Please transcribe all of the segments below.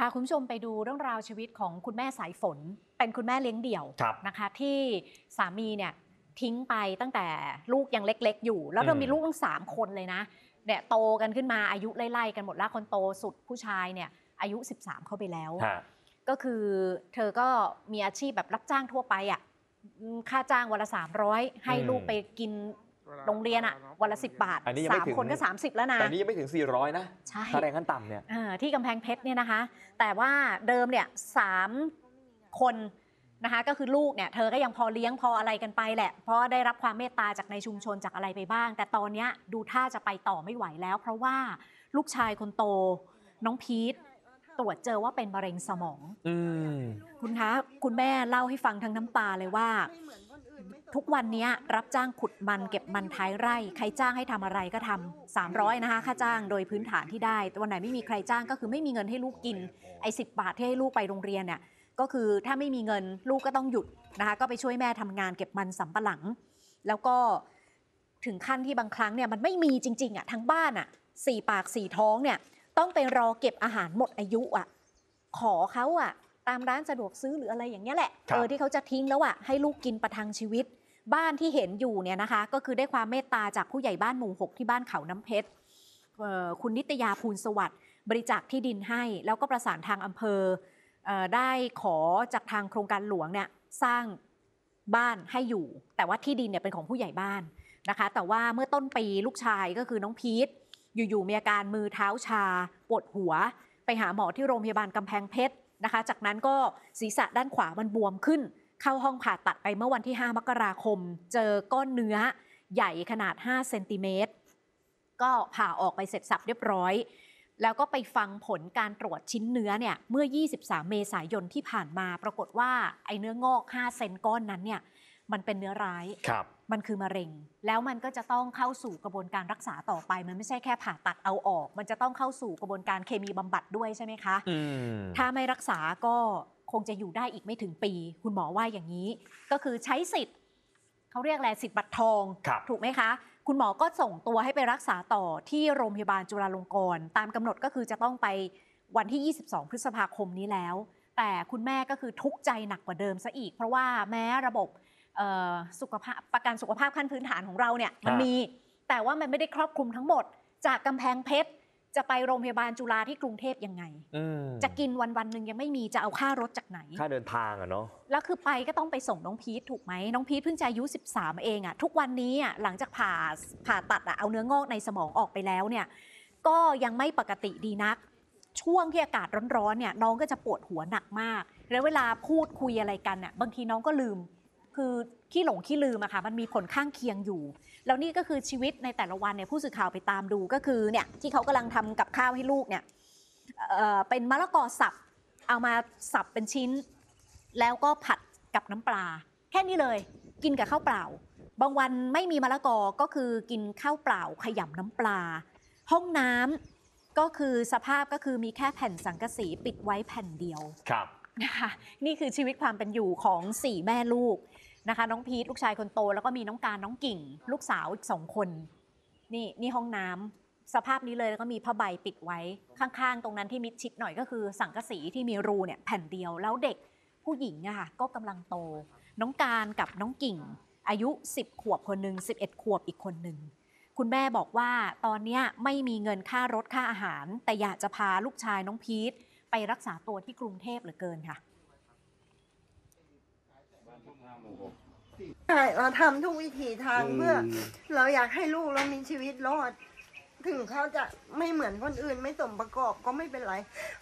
พาคุณผู้ชมไปดูเรื่องราวชีวิตของคุณแม่สายฝน เป็นคุณแม่เลี้ยงเดี่ยวนะคะที่สามีเนี่ยทิ้งไปตั้งแต่ลูกยังเล็กๆอยู่ แล้วเธอมีลูกทั้งสามคนเลยนะเนี่ยโตกันขึ้นมาอายุไล่ๆกันหมดละคนโตสุดผู้ชายเนี่ย อายุ 13 เข้าไปแล้ว ก็คือเธอก็มีอาชีพแบบรับจ้างทั่วไปอะ่ะค่าจ้างวันละ 300 ให้ลูกไปกินโรงเรียนอะวันละสิบบาทนนีสามคนก็ 30 แล้วนะแต่นี้ยังไม่ถึง 400นะใช่ค่าแรงขั้นต่ำเนี่ยที่กำแพงเพชรเนี่ยนะคะ แต่ว่าเดิมเนี่ยสามคนนะคะก็คือลูกเนี่ย เธอก็ยังพอเลี้ยงพออะไรกันไปแหละเพราะได้รับความเมตตาจากในชุมชนจากอะไรไปบ้าง แต่ตอนเนี้ยดูท่าจะไปต่อไม่ไหวแล้ว เพราะว่าลูกชายคนโตน้องพีทตรวจเจอว่าเป็นมะเร็งสมองอคุณคะคุณแม่เล่าให้ฟังทั้งน้ำตาเลยว่าทุกวันนี้รับจ้างขุดมันเก็บมันท้ายไร่ ใครจ้างให้ทำอะไรก็ทำ 300นะคะค่าจ้างโดยพื้นฐานที่ได้ วันไหนไม่มีใครจ้างก็คือไม่มีเงินให้ลูกกิน ไอ้สิบาทที่ให้ลูกไปโรงเรียนเนี่ยก็คือถ้าไม่มีเงินลูกก็ต้องหยุดนะคะก็ไปช่วยแม่ทำงานเก็บมันสำปะหลัง แล้วก็ถึงขั้นที่บางครั้งเนี่ยมันไม่มีจริงๆอ่ะทั้งบ้านอ่ะสี่ปากสี่ท้องเนี่ยต้องไปรอเก็บอาหารหมดอายุอ่ะขอเขาอ่ะตามร้านสะดวกซื้อหรืออะไรอย่างเงี้ยแหละเออที่เขาจะทิ้งแล้วอ่ะให้ลูกกินประทังชีวิตบ้านที่เห็นอยู่เนี่ยนะคะก็คือได้ความเมตตาจากผู้ใหญ่บ้านหมู่หกที่บ้านเขาน้ำเพชรคุณนิตยาภูลสวัสดิ์บริจาคที่ดินให้ แล้วก็ประสานทางอำเภอได้ขอจากทางโครงการหลวงเนี่ยสร้างบ้านให้อยู่ แต่ว่าที่ดินเนี่ยเป็นของผู้ใหญ่บ้านนะคะแต่ว่าเมื่อต้นปีลูกชายก็คือน้องพีทอยู่ๆมีอาการมือเท้าชา ปวดหัว ไปหาหมอที่โรงพยาบาลกำแพงเพชรนะคะจากนั้นก็ศีรษะด้านขวามันบวมขึ้นเข้าห้องผ่าตัดไปเมื่อวันที่5มกราคมเจอก้อนเนื้อใหญ่ขนาด 5เซนติเมตรก็ผ่าออกไปเสร็จสับเรียบร้อย แล้วก็ไปฟังผลการตรวจชิ้นเนื้อเนี่ยเมื่อ 23 เมษายนที่ผ่านมา ปรากฏว่าไอ้เนื้องอก5 เซนก้อนนั้นเนี่ยมันเป็นเนื้อร้ายครับมันคือมะเร็งแล้วมันก็จะต้องเข้าสู่กระบวนการรักษาต่อไป มันไม่ใช่แค่ผ่าตัดเอาออก มันจะต้องเข้าสู่กระบวนการเคมีบำบัดด้วยใช่ไหมคะถ้าไม่รักษาก็คงจะอยู่ได้อีกไม่ถึงปี คุณหมอว่าอย่างนี้ ก็คือใช้สิทธิ์เขาเรียกแลสิทธิ์บัตรทอง ถูกไหมคะ คุณหมอก็ส่งตัวให้ไปรักษาต่อที่โรงพยาบาลจุฬาลงกรณ์ ตามกำหนดก็คือจะต้องไปวันที่ 22 พฤษภาคมนี้แล้ว แต่คุณแม่ก็คือทุกข์ใจหนักกว่าเดิมซะอีก เพราะว่าแม้ระบบสุขภาพประกันสุขภาพขั้นพื้นฐานของเราเนี่ยมันมี แต่ว่ามันไม่ได้ครอบคลุมทั้งหมด จากกำแพงเพชรจะไปโรงพยาบาลจุฬาที่กรุงเทพยังไง จะกินวันวันหนึ่งยังไม่มีจะเอาค่ารถจากไหน ค่าเดินทางอะเนาะแล้วคือไปก็ต้องไปส่งน้องพีทถูกไหม น้องพีทเพิ่งจะอายุ 13 เองอะทุกวันนี้อะหลังจากผ่าผ่าตัดอะเอาเนื้องอกในสมองออกไปแล้วเนี่ย ก็ยังไม่ปกติดีนัก ช่วงที่อากาศร้อนๆเนี่ย น้องก็จะปวดหัวหนักมาก แล้วเวลาพูดคุยอะไรกันอะบางทีน้องก็ลืมคือขี้หลงขี้ลืมอะค่ะ มันมีผลข้างเคียงอยู่ แล้วนี่ก็คือชีวิตในแต่ละวันเนี่ยผู้สื่อข่าวไปตามดูก็คือเนี่ยที่เขากำลังทำกับข้าวให้ลูกเนี่ยเเป็นมะละกอสับเอามาสับเป็นชิ้น แล้วก็ผัดกับน้ำปลา แค่นี้เลยกินกับข้าวเปล่าบางวันไม่มีมะละกอก็คือกินข้าวเปล่าขยำน้ำปลา ห้องน้ำก็คือสภาพก็คือมีแค่แผ่นสังกะสีปิดไว้แผ่นเดียวครับนะคะนี่คือชีวิตความเป็นอยู่ของสี่แม่ลูกนะคะน้องพีทลูกชายคนโตแล้วก็มีน้องการน้องกิ่ง ลูกสาวอีกสองคนนี่นี่ห้องน้ำสภาพนี้เลย แล้วก็มีผ้าใบปิดไว้ข้างๆ ตรงนั้นที่มิดชิดหน่อยก็คือ สังกะสีที่มีรูเนี่ยแผ่นเดียวแล้วเด็กผู้หญิงอะค่ะก็กำลังโต น้องการกับน้องกิ่ง อายุ 10ขวบคนหนึ่ง11 ขวบอีกคนหนึ่งคุณแม่บอกว่าตอนนี้ไม่มีเงินค่ารถค่าอาหาร แต่อยากจะพาลูกชายน้องพีทไปรักษาตัวที่กรุงเทพเหลือเกินค่ะใช่เราทำทุกวิถีทางเพื่อ เราอยากให้ลูกเรามีชีวิตรอด ถึงเขาจะไม่เหมือนคนอื่นไม่สมประกอบก็ไม่เป็นไร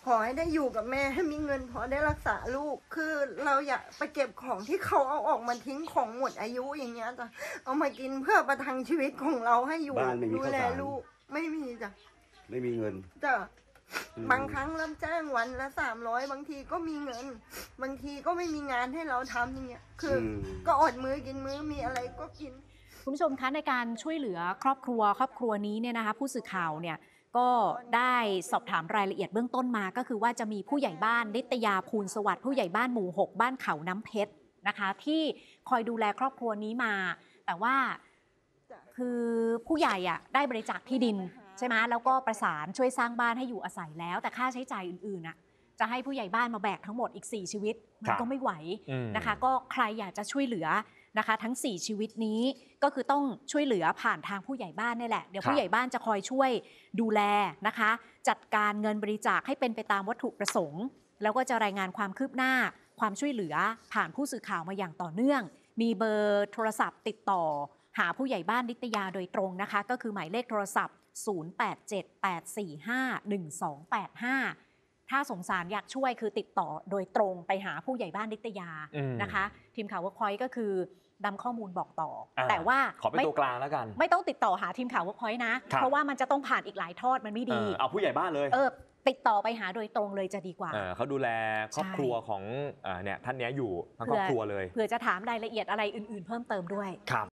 ขอให้ได้อยู่กับแม่ให้มีเงินพอได้รักษาลูก คือเราอยากไปเก็บของที่เขาเอาออกมาทิ้งของหมดอายุอย่างเงี้ยจ้ะเอามากินเพื่อประทังชีวิตของเราให้อยู่ดูแลลูก ไม่มีจ้ะ ไม่มีเงินจ้ะบางครั้งรับจ้างวันละสามร้อยบางทีก็มีเงิน บางทีก็ไม่มีงานให้เราทำอย่างเงี้ยคือ ก็อดมือกินมือมีอะไรก็กินคุณผู้ชมคะในการช่วยเหลือครอบครัวครอบครัวนี้เนี่ยนะคะผู้สื่อข่าวเนี่ยก็ได้สอบถามรายละเอียดเบื้องต้นมา ก็คือว่าจะมีผู้ใหญ่บ้านนิตยาภูลสวัสดิ์ผู้ใหญ่บ้านหมู่6บ้านเขาน้ำเพชรนะคะ ที่คอยดูแลครอบครัวนี้มา แต่ว่าคือผู้ใหญ่อะได้บริจาคที่ดินใช่ไหมแล้วก็ประสานช่วยสร้างบ้านให้อยู่อาศัยแล้ว แต่ค่าใช้จ่ายอื่นๆอะจะให้ผู้ใหญ่บ้านมาแบกทั้งหมดอีก 4 ชีวิต มันก็ไม่ไหวนะคะ ก็ใครอยากจะช่วยเหลือนะคะ ทั้ง 4 ชีวิตนี้ ก็คือต้องช่วยเหลือผ่านทางผู้ใหญ่บ้านนี่แหละ เดี๋ยวผู้ใหญ่บ้านจะคอยช่วยดูแลนะคะ จัดการเงินบริจาคให้เป็นไปตามวัตถุประสงค์ แล้วก็จะรายงานความคืบหน้า ความช่วยเหลือผ่านผู้สื่อข่าวมาอย่างต่อเนื่อง มีเบอร์โทรศัพท์ ติดต่อ หาผู้ใหญ่บ้านนิตยาโดยตรงนะคะ ก็คือหมายเลขโทรศัพท์0878451285 ถ้าสงสารอยากช่วยคือติดต่อ โดยตรงไปหาผู้ใหญ่บ้านนิตยานะคะทีมข่าวเวิร์กพอยต์ก็คือนำข้อมูลบอกต่ออแต่ว่าขอเป็นตัวกลางแล้วกัน ไม่ต้องติดต่อหาทีมข่าวเวิร์กพอยต์นะ เพราะว่ามันจะต้องผ่านอีกหลายทอดมันไม่ดีเอาผู้ใหญ่บ้านเลยเออติดต่อไปหาโดยตรงเลยจะดีกว่าเขาดูแลครอบครัวของเนี่ยท่านนี้อยู่ทั้งครอบครัวเลยเผื่อจะถามรายละเอียดอะไรอื่น ๆเพิ่มเติมด้วยครับ